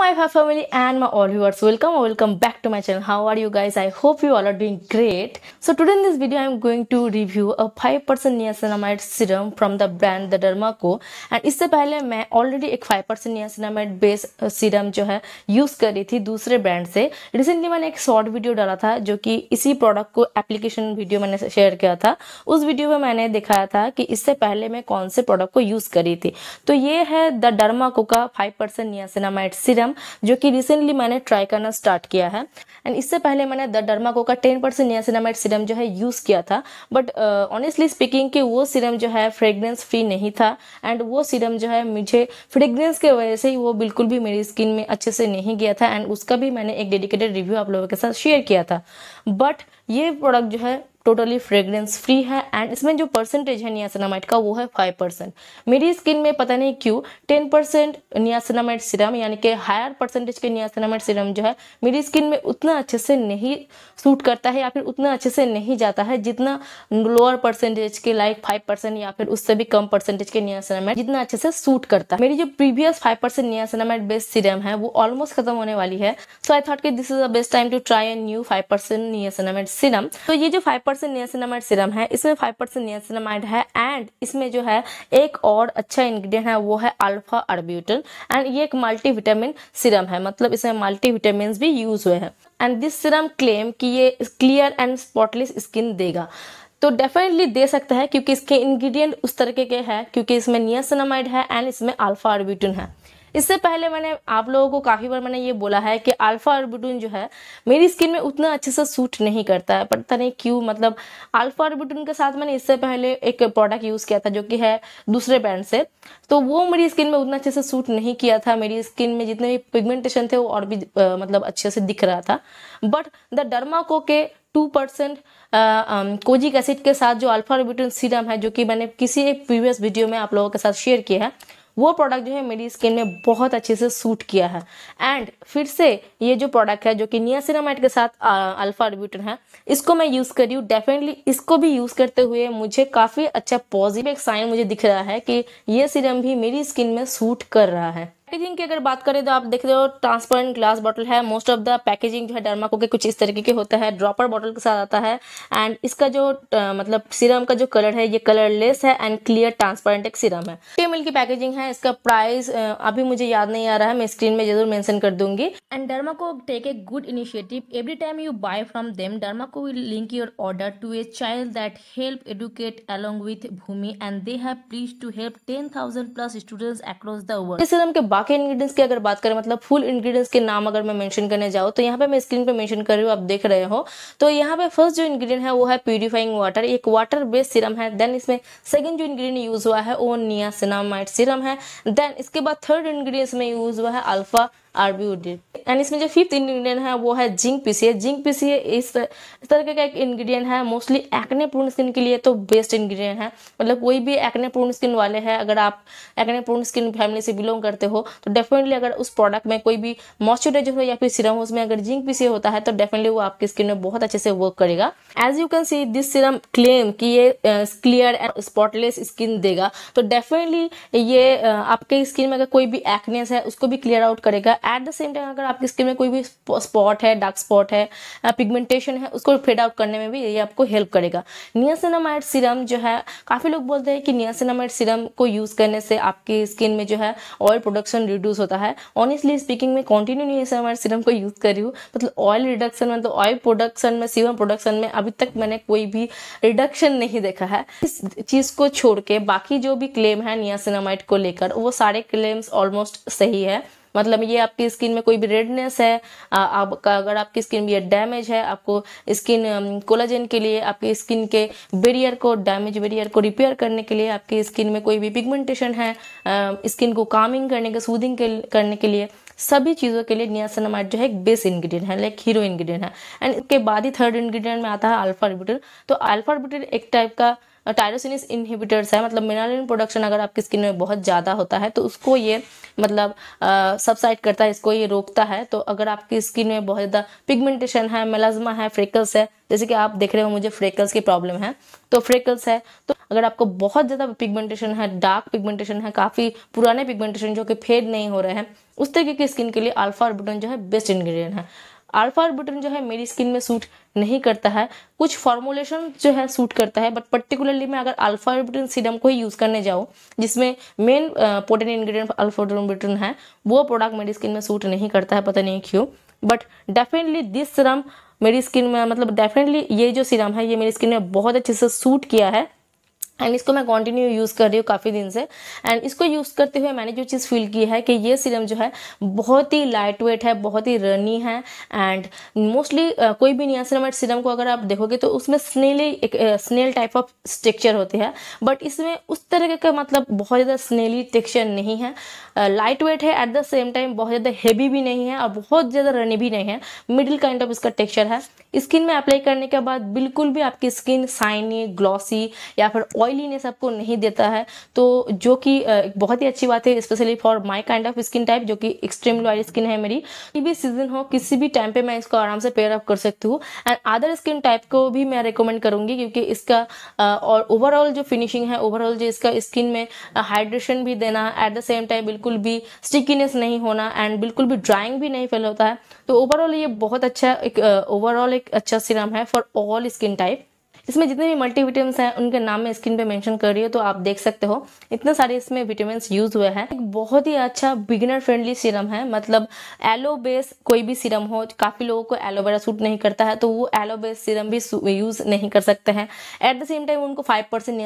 my five family and my all viewers welcome welcome back to my channel how are you guys I hope you all are doing great so today in this video I am going to review a five percent niacinamide serum from the brand the derma co and इससे पहले मैं already एक five percent niacinamide base serum जो है use कर रही थी दूसरे ब्रांड से रिसेंटली मैंने एक शॉर्ट वीडियो डाला था जो कि इसी प्रोडक्ट को एप्लीकेशन वीडियो मैंने शेयर किया था उस वीडियो में मैंने दिखाया था कि इससे पहले मैं कौन से प्रोडक्ट को यूज करी थी तो ये है द डरमा को का five percent niacinamide serum um जो कि रिसेंटली मैंने ट्राई करना स्टार्ट किया है एंड इससे पहले मैंने द डर्माको का टेन परसेंट नियासिनामाइड सीरम जो है यूज़ किया था बट ऑनेस्टली स्पीकिंग कि वो सीरम जो है फ्रेग्रेंस फ्री नहीं था एंड वो सीरम जो है मुझे फ्रेग्रेंस के वजह से ही वो बिल्कुल भी मेरी स्किन में अच्छे से नहीं गया था एंड उसका भी मैंने एक डेडिकेटेड रिव्यू आप लोगों के साथ शेयर किया था बट ये प्रोडक्ट जो है टोटली फ्रेग्रेंस फ्री है एंड इसमें जो परसेंटेज है नियासनामाइट का वो है फाइव परसेंट मेरी स्किन में पता नहीं क्यों टेन परसेंट नियासनामाइट सिरम यानी कि हायर परसेंटेज के नियासनामाइट सिरम जो है मेरी स्किन में उतना अच्छे से नहीं सूट करता है या फिर उतना अच्छे से नहीं जाता है जितना लोअर परसेंटेज के लाइक फाइव परसेंट या फिर उससे भी कम परसेंटेज के नियासनामाइट जितना अच्छे से सूट करता है मेरी जो previous five percent based serum है वो ऑलमोस्ट खत्म होने वाली है सो आई थॉट की this is the best time to try a new five percent serum तो ये जो 5% परसेंट नियासिनामाइड सिरम है इसमें 5% परसेंट नियासिनामाइड है एंड इसमें जो है एक और अच्छा इंग्रेडिएंट है वो है अल्फा अर्ब्यूटन एंड ये एक विटामिन सीरम है मतलब इसमें मल्टीविटामिन भी यूज हुए हैं एंड दिस सीरम क्लेम कि ये क्लियर एंड स्पॉटलेस स्किन देगा तो डेफिनेटली दे सकता है क्योंकि इसके इंग्रेडिएंट उस तरीके के हैं क्योंकि इसमें नियासिनामाइड है एंड इसमें अल्फा अर्ब्यूटन है इससे पहले मैंने आप लोगों को काफ़ी बार मैंने ये बोला है कि अल्फ़ा अर्बिटून जो है मेरी स्किन में उतना अच्छे से सूट नहीं करता है पता नहीं क्यों मतलब अल्फ़ा अर्बिटून के साथ मैंने इससे पहले एक प्रोडक्ट यूज़ किया था जो कि है दूसरे ब्रांड से तो वो मेरी स्किन में उतना अच्छे से सूट नहीं किया था मेरी स्किन में जितने भी पिगमेंटेशन थे वो और भी आ, मतलब अच्छे से दिख रहा था बट द को के टू परसेंट कोजिक एसिड के साथ जो अल्फा रोबिटन सीरम है जो कि मैंने किसी एक प्रीवियस वीडियो में आप लोगों के साथ शेयर किया है वो प्रोडक्ट जो है मेरी स्किन में बहुत अच्छे से सूट किया है एंड फिर से ये जो प्रोडक्ट है जो कि नियासिनामाइड के साथ अल्फा अर्ब्यूटन है इसको मैं यूज़ करी हूँ डेफिनेटली इसको भी यूज़ करते हुए मुझे काफ़ी अच्छा पॉजिटिव एक साइन मुझे दिख रहा है कि ये सीरम भी मेरी स्किन में सूट कर रहा है पैकेजिंग की अगर बात करें तो आप देख रहे हो ट्रांसपेरेंट ग्लास बॉटल है मोस्ट ऑफ द पैकेजिंग जो है डर्माको के कुछ इस तरीके के होता है ड्रॉपर बॉटल के साथ आता है एंड इसका जो आ, मतलब सीरम का जो कलर है ये कलरलेस है एंड क्लियर ट्रांसपेरेंट एक सीरम है टी मिल की पैकेजिंग है इसका प्राइस अभी मुझे याद नहीं आ रहा है मैं स्क्रीन में जरूर मैंशन कर दूंगी and dermaco take a good initiative every time you buy from them dermaco will link your order to a child that help educate along with Bhumi and they have please to help ten plus students across the world serum के बाद बाकी ingredients की अगर बात करें मतलब full ingredients के नाम अगर मैं मेंशन करने जाऊँ तो यहाँ पे मैं स्क्रीन पे मेंशन कर रही हूँ आप देख रहे हो तो यहाँ पे फर्स्ट जो इंग्रेडिएंट है वो है प्यूरिफाइंग वाटर एक वाटर बेस्ड सिरम है देन इसमें सेकेंड जो इंग्रेडिएंट यूज हुआ है वो नियासिनामाइड सिरम है देन इसके बाद थर्ड इंग्रेडिएंट्स में यूज हुआ है अल्फा आरबीयूडी एंड इसमें जो फिफ्थ इंग्रेडिएंट है वो है जिंक पीसीए जिंक पीसीए इस तरह का एक इंग्रेडिएंट है मोस्टली एक्ने पूर्ण स्किन के लिए तो बेस्ट इंग्रेडिएंट है मतलब कोई भी एक्ने पूर्ण स्किन वाले हैं अगर आप एक्ने पूर्ण स्किन फैमिली से बिलोंग करते हो तो डेफिनेटली अगर उस प्रोडक्ट में कोई भी मॉइस्चराइजर हो या फिर सिरम हो उसमें अगर जिंक पीसीए होता है तो डेफिनेटली वो आपकी स्किन में बहुत अच्छे से वर्क करेगा as you can see this serum claim कि ये क्लियर एंड स्पॉटलेस स्किन देगा तो डेफिनेटली ये आपके स्किन में अगर कोई भी एक्नेस है उसको भी क्लियर आउट करेगा एट द सेम टाइम अगर आपकी स्किन में कोई भी स्पॉट है डार्क स्पॉट है पिगमेंटेशन है उसको फेड आउट करने में भी ये आपको हेल्प करेगा नियासिनामाइड सीरम जो है काफ़ी लोग बोलते हैं कि नियासिनामाइड सीरम को यूज़ करने से आपकी स्किन में जो है ऑयल प्रोडक्शन रिड्यूस होता है ऑनेस्टली स्पीकिंग में कॉन्टिन्यू नियासिनामाइड सीरम को यूज़ कर रही हूँ मतलब ऑयल मतलब रिडक्शन में तो ऑयल प्रोडक्शन में सीरम प्रोडक्शन में अभी तक मैंने कोई भी रिडक्शन नहीं देखा है इस चीज़ को छोड़ के बाकी जो भी क्लेम है नियासिनामाइड को लेकर वो सारे क्लेम्स ऑलमोस्ट सही है मतलब ये आपकी स्किन में कोई भी रेडनेस है आपका अगर आपकी स्किन में डैमेज है आपको स्किन कोलाजन के लिए आपकी स्किन के बेरियर को डैमेज बेरियर को रिपेयर करने के लिए आपकी स्किन में कोई भी पिगमेंटेशन है स्किन को कामिंग करने के सूदिंग करने के लिए सभी चीज़ों के लिए नियासनामाइड जो है एक बेस इंग्रेडिएंट है लाइक हीरो इंग्रेडिएंट है एंड इसके बाद ही थर्ड इंग्रेडिएंट में आता है अल्फा आल्फार्बिटल तो अल्फार्बिटल एक टाइप का टायरोसिनिस इनहिबिटर्स है मतलब मिनरलिन प्रोडक्शन अगर आपकी स्किन में बहुत ज़्यादा होता है तो उसको ये मतलब सबसाइड करता है इसको ये रोकता है तो अगर आपकी स्किन में बहुत ज़्यादा पिगमेंटेशन है मेलाजमा है फ्रेकल्स है जैसे कि आप देख रहे हो मुझे फ्रेकल्स की प्रॉब्लम है तो फ्रेकल्स है तो अगर आपको बहुत ज़्यादा पिगमेंटेशन है डार्क पिगमेंटेशन है काफ़ी पुराने पिगमेंटेशन जो कि फेड नहीं हो रहे हैं उस तरीके की स्किन के लिए अल्फा अर्बिटन जो है बेस्ट इंग्रेडिएंट है आरफार बटन जो है मेरी स्किन में सूट नहीं करता है कुछ फॉर्मुलेशन जो है सूट करता है बट पर्टिकुलरली मैं अगर अल्फा बटन सीरम को ही यूज़ करने जाऊँ जिसमें मेन पोटेन इन्ग्रीडियंट अल्फा है वो प्रोडक्ट मेरी स्किन में सूट नहीं करता है पता नहीं क्यों बट डेफिनेटली दिस सीरम मेरी स्किन में मतलब डेफिनेटली ये जो सीरम है ये मेरी स्किन में बहुत अच्छे से सूट किया है एंड इसको मैं कंटिन्यू यूज़ कर रही हूँ काफ़ी दिन से एंड इसको यूज़ करते हुए मैंने जो चीज़ फील की है कि ये सीरम जो है बहुत ही लाइट वेट है बहुत ही रनी है एंड मोस्टली uh, कोई भी निया सीरम सीरम को अगर आप देखोगे तो उसमें स्नेली एक स्नेल टाइप ऑफ टेक्चर होती है बट इसमें उस तरह का मतलब बहुत ज़्यादा स्नेली टेक्सचर नहीं है लाइट वेट है एट द सेम टाइम बहुत ज़्यादा हैवी भी नहीं है और बहुत ज़्यादा रनी भी नहीं है मिडिल काइंड ऑफ इसका टेक्स्चर है स्किन में अप्लाई करने के बाद बिल्कुल भी आपकी स्किन साइनी ग्लॉसी या फिर ऑयल ऑयली ने सबको नहीं देता है तो जो कि बहुत ही अच्छी बात है specially for my kind of skin type जो कि एक्सट्रीम ऑयली स्किन है मेरी किसी भी सीजन हो किसी भी टाइम पे मैं इसको आराम से पेयर अप कर सकती हूँ एंड अदर स्किन टाइप को भी मैं रिकमेंड करूंगी क्योंकि इसका और ओवरऑल जो फिनिशिंग है ओवरऑल जो इसका स्किन में हाइड्रेशन भी देना एट द सेम टाइम बिल्कुल भी स्टिकीनेस नहीं होना एंड बिल्कुल भी ड्राइंग भी नहीं फैल होता है तो ओवरऑल ये बहुत अच्छा एक ओवरऑल एक अच्छा सिरम है फॉर ऑल स्किन टाइप इसमें जितने भी मल्टी विटामिन हैं उनके नाम मैं स्क्रीन पे मेंशन कर रही हूँ तो आप देख सकते हो इतने सारे इसमें विटामिन यूज हुए हैं एक बहुत ही अच्छा बिगिनर फ्रेंडली सीरम है मतलब एलो बेस कोई भी सीरम हो काफ़ी लोगों को एलोवेरा सूट नहीं करता है तो वो एलो बेस सीरम भी यूज़ नहीं कर सकते हैं एट द सेम टाइम उनको फाइव परसेंट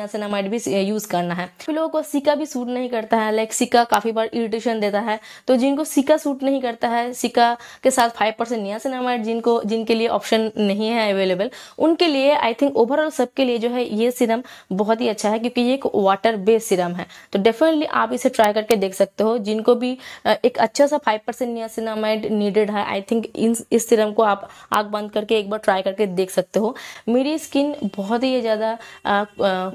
भी यूज़ करना है काफ़ी लोगों को सिका भी सूट नहीं करता है लाइक सिका काफ़ी बार इरिटेशन देता है तो जिनको सिका सूट नहीं करता है सिका के साथ फाइव परसेंट जिनको जिनके लिए ऑप्शन नहीं है अवेलेबल उनके लिए आई थिंक ओवर ओवरऑल सबके लिए जो है ये सीरम बहुत ही अच्छा है क्योंकि ये एक वाटर बेस्ड सीरम है तो डेफिनेटली आप इसे ट्राई करके देख सकते हो जिनको भी एक अच्छा सा फाइव परसेंट नियासिनामाइड नीडेड है आई थिंक इस सीरम को आप आग बंद करके एक बार ट्राई करके देख सकते हो मेरी स्किन बहुत ही ज़्यादा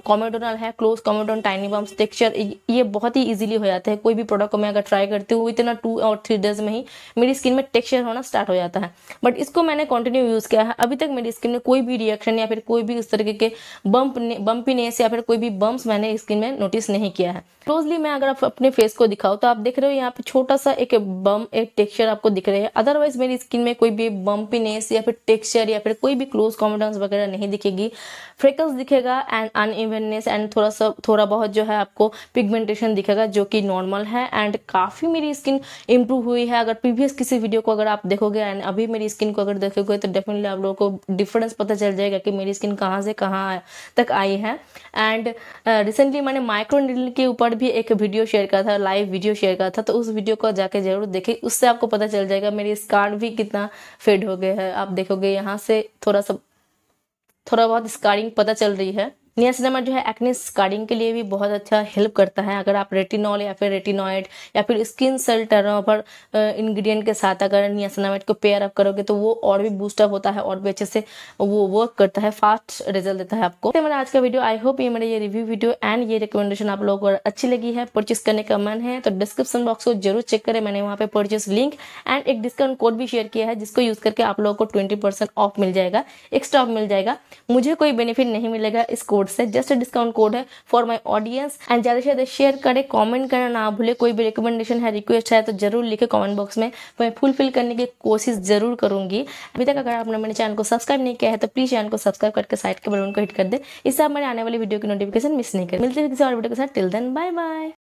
कॉमेडोनल है close comedone tiny bumps texture ये बहुत ही ईजिली हो जाता है कोई भी प्रोडक्ट को मैं अगर ट्राई करती हूँ इतना टू और थ्री डेज में ही मेरी स्किन में टेक्सचर होना स्टार्ट हो जाता है बट इसको मैंने कंटिन्यू यूज़ किया है अभी तक मेरी स्किन में कोई भी रिएक्शन या फिर कोई भी इस तरीके के बम्प बम्पीनेस या फिर कोई भी बम्प मैंने स्किन में नोटिस नहीं किया है क्लोजली मैं अगर आप अपने फेस को दिखाऊँ तो आप देख रहे हो यहाँ पे छोटा सा एक बम एक टेक्सचर आपको दिख रहे हैं अदरवाइज मेरी स्किन में कोई भी बम्पीनेस या फिर टेक्सचर या फिर कोई भी क्लोज कॉम्बिडेंस वगैरह नहीं दिखेगी फ्रेकल्स दिखेगा एंड अनइवननेस एंड थोड़ा सा थोड़ा बहुत जो है आपको पिगमेंटेशन दिखेगा जो कि नॉर्मल है एंड काफ़ी मेरी स्किन इंप्रूव हुई है अगर प्रीवियस किसी वीडियो को अगर आप देखोगे एंड अभी मेरी स्किन को अगर देखोगे तो डेफिनेटली आप लोगों को डिफरेंस पता चल जाएगा कि मेरी स्किन का कहाँ से कहाँ तक आई है एंड रिसेंटली uh, मैंने माइक्रो नीडल के ऊपर भी एक वीडियो शेयर किया था लाइव वीडियो शेयर किया था तो उस वीडियो को जाके जरूर देखें उससे आपको पता चल जाएगा मेरी स्कार भी कितना फेड हो गया है आप देखोगे यहाँ से थोड़ा सा थोड़ा बहुत स्कारिंग पता चल रही है नियर सिनेमा जो है एक्ने स्कारिंग के लिए भी बहुत अच्छा हेल्प करता है अगर आप रेटिनॉल या फिर रेटिनॉइड या फिर स्किन सेल टर्नओवर इंग्रेडिएंट के साथ अगर नियर को पेयर अप करोगे तो वो और भी बूस्टअप होता है और भी अच्छे से वो वर्क करता है फास्ट रिजल्ट देता है आपको तो मेरा आज का वीडियो आई होप ये मेरा ये रिव्यू वीडियो एंड ये रिकमेंडेशन आप लोगों को अच्छी लगी है परचेस करने का मन है तो डिस्क्रिप्शन बॉक्स को जरूर चेक करें मैंने वहाँ पे परचेस लिंक एंड एक डिस्काउंट कोड भी शेयर किया है जिसको यूज करके आप लोगों को ट्वेंटी ऑफ मिल जाएगा एक्स्ट्रा ऑफ मिल जाएगा मुझे कोई बेनिफिट नहीं मिलेगा इस कोड कोड से जस्ट डिस्काउंट कोड है फॉर माई ऑडियंस एंड ज़्यादा से ज़्यादा शेयर करें कॉमेंट करना ना भूले कोई भी रिकमेंडेशन है रिक्वेस्ट है तो जरूर लिखे कॉमेंट बॉक्स में मैं फुलफिल करने की कोशिश जरूर करूंगी अभी तक अगर आपने मेरे चैनल को सब्सक्राइब नहीं किया है तो प्लीज़ चैनल को सब्सक्राइब करके साइड के बटन को हिट कर दे इससे आप मेरे आने वाली वीडियो की नोटिफिकेशन मिस नहीं करें मिलते हैं किसी और वीडियो के साथ टिल देन बाय बाय